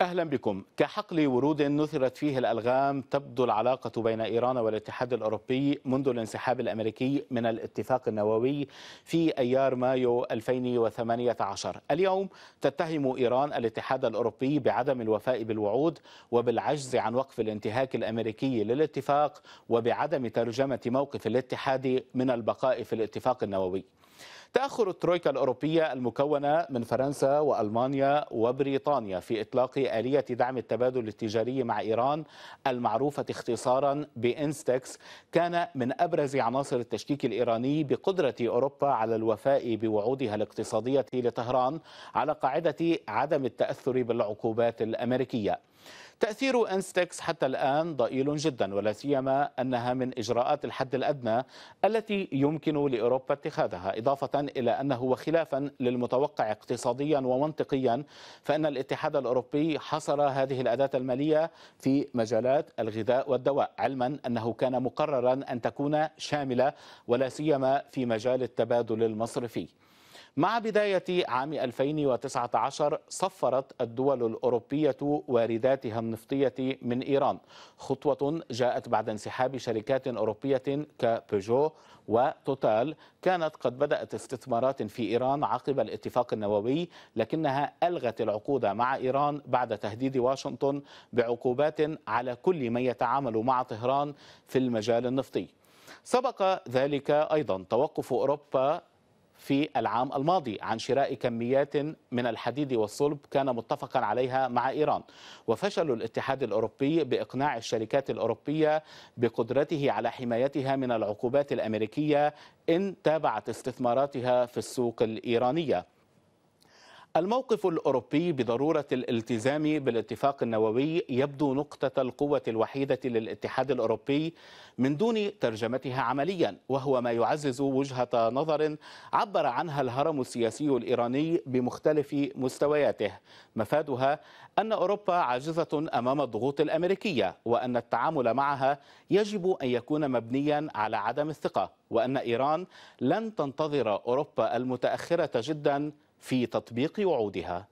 أهلا بكم كحقل ورود نثرت فيه الألغام تبدو العلاقة بين إيران والاتحاد الأوروبي منذ الانسحاب الأمريكي من الاتفاق النووي في أيار مايو 2018 اليوم تتهم إيران الاتحاد الأوروبي بعدم الوفاء بالوعود وبالعجز عن وقف الانتهاك الأمريكي للاتفاق وبعدم ترجمة موقف الاتحاد من البقاء في الاتفاق النووي تأخر الترويكا الأوروبية المكونة من فرنسا وألمانيا وبريطانيا في إطلاق آلية دعم التبادل التجاري مع إيران المعروفة اختصارا بإنستكس كان من أبرز عناصر التشكيك الإيراني بقدرة أوروبا على الوفاء بوعودها الاقتصادية لطهران على قاعدة عدم التأثر بالعقوبات الأمريكية تأثير أنستكس حتى الآن ضئيل جدا ولا سيما أنها من إجراءات الحد الأدنى التي يمكن لأوروبا اتخاذها إضافة إلى أنه وخلافا للمتوقع اقتصاديا ومنطقيا فإن الاتحاد الأوروبي حصر هذه الأداة المالية في مجالات الغذاء والدواء علما أنه كان مقررا أن تكون شاملة ولا سيما في مجال التبادل المصرفي مع بداية عام 2019 صفرت الدول الأوروبية وارداتها النفطية من إيران خطوة جاءت بعد انسحاب شركات أوروبية كبيجو وتوتال كانت قد بدأت استثمارات في إيران عقب الاتفاق النووي لكنها ألغت العقود مع إيران بعد تهديد واشنطن بعقوبات على كل من يتعامل مع طهران في المجال النفطي سبق ذلك أيضا توقف أوروبا في العام الماضي عن شراء كميات من الحديد والصلب كان متفقا عليها مع إيران وفشل الاتحاد الأوروبي بإقناع الشركات الأوروبية بقدرته على حمايتها من العقوبات الأمريكية إن تابعت استثماراتها في السوق الإيرانية الموقف الأوروبي بضرورة الالتزام بالاتفاق النووي يبدو نقطة القوة الوحيدة للاتحاد الأوروبي من دون ترجمتها عمليا وهو ما يعزز وجهة نظر عبر عنها الهرم السياسي الإيراني بمختلف مستوياته مفادها أن أوروبا عاجزة أمام الضغوط الأمريكية وأن التعامل معها يجب أن يكون مبنيا على عدم الثقة وأن إيران لن تنتظر أوروبا المتأخرة جدا في تطبيق وعودها